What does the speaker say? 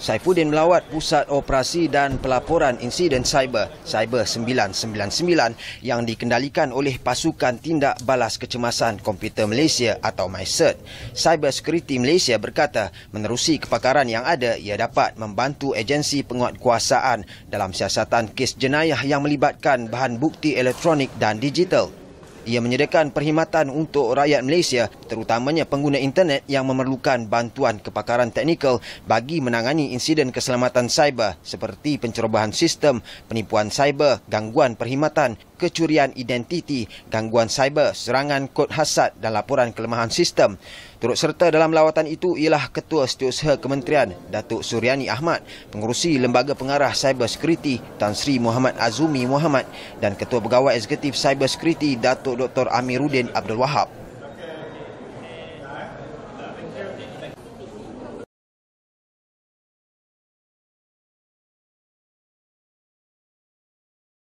Saifuddin melawat Pusat Operasi dan Pelaporan Insiden Cyber Cyber 999 yang dikendalikan oleh Pasukan Tindak Balas Kecemasan Komputer Malaysia atau MySert. Cyber Security Malaysia berkata menerusi kepakaran yang ada ia dapat membantu agensi penguatkuasaan dalam siasatan kes jenayah yang melibatkan bahan bukti elektronik dan digital. Ia menyediakan perkhidmatan untuk rakyat Malaysia terutamanya pengguna internet yang memerlukan bantuan kepakaran teknikal bagi menangani insiden keselamatan cyber seperti pencerobohan sistem, penipuan cyber, gangguan perkhidmatan kecurian identiti, gangguan cyber, serangan kod hasad dan laporan kelemahan sistem. Turut serta dalam lawatan itu ialah Ketua Setiausaha Kementerian Datuk Suryani Ahmad, Pengurusi Lembaga Pengarah Cyber Security Tan Sri Muhammad Azumi Muhammad dan Ketua Pegawai Eksekutif Cyber Security Datuk Dr. Amiruddin Abdul Wahab.